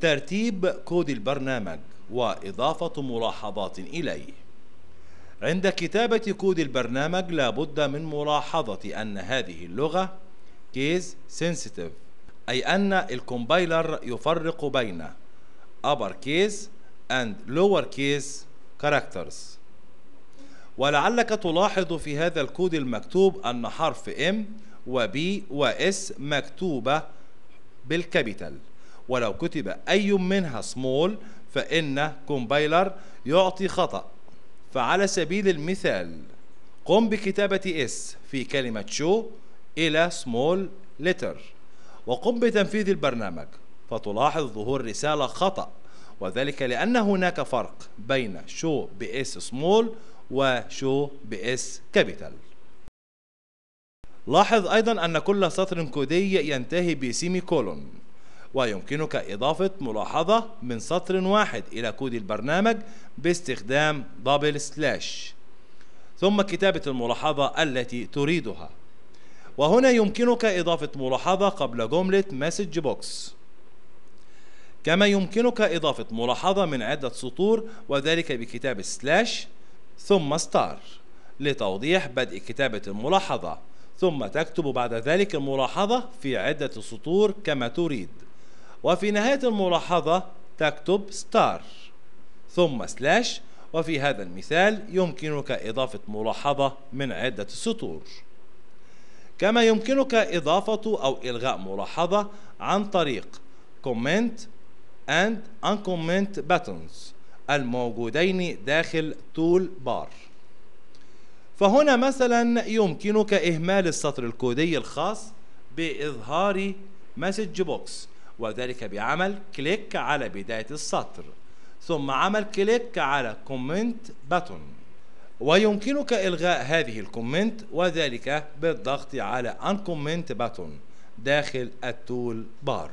ترتيب كود البرنامج وإضافة ملاحظات إليه عند كتابة كود البرنامج لابد من ملاحظة أن هذه اللغة كيز سنسيتيف أي أن الكومبايلر يفرق بين upper case and lower case characters ولعلك تلاحظ في هذا الكود المكتوب أن حرف M و B و S مكتوبة بالكابيتال ولو كتب أي منها سمول فإن كومبايلر يعطي خطأ فعلى سبيل المثال قم بكتابة اس في كلمة شو إلى سمول لتر وقم بتنفيذ البرنامج فتلاحظ ظهور رسالة خطأ وذلك لأن هناك فرق بين شو بإس سمول وشو بإس كابيتال لاحظ أيضا أن كل سطر كودي ينتهي بسيمي كولون ويمكنك إضافة ملاحظة من سطر واحد إلى كود البرنامج باستخدام دبل سلاش ثم كتابة الملاحظة التي تريدها وهنا يمكنك إضافة ملاحظة قبل جملة مسج بوكس كما يمكنك إضافة ملاحظة من عدة سطور وذلك بكتاب سلاش ثم ستار لتوضيح بدء كتابة الملاحظة ثم تكتب بعد ذلك الملاحظة في عدة سطور كما تريد وفي نهاية الملاحظة تكتب star ثم سلاش وفي هذا المثال يمكنك إضافة ملاحظة من عدة سطور كما يمكنك إضافة أو إلغاء ملاحظة عن طريق comment and uncomment buttons الموجودين داخل تول بار فهنا مثلا يمكنك إهمال السطر الكودي الخاص بإظهار message box وذلك بعمل كليك على بداية السطر ثم عمل كليك على كومنت باتون ويمكنك إلغاء هذه الكومنت وذلك بالضغط على ان كومنت باتون داخل التول بار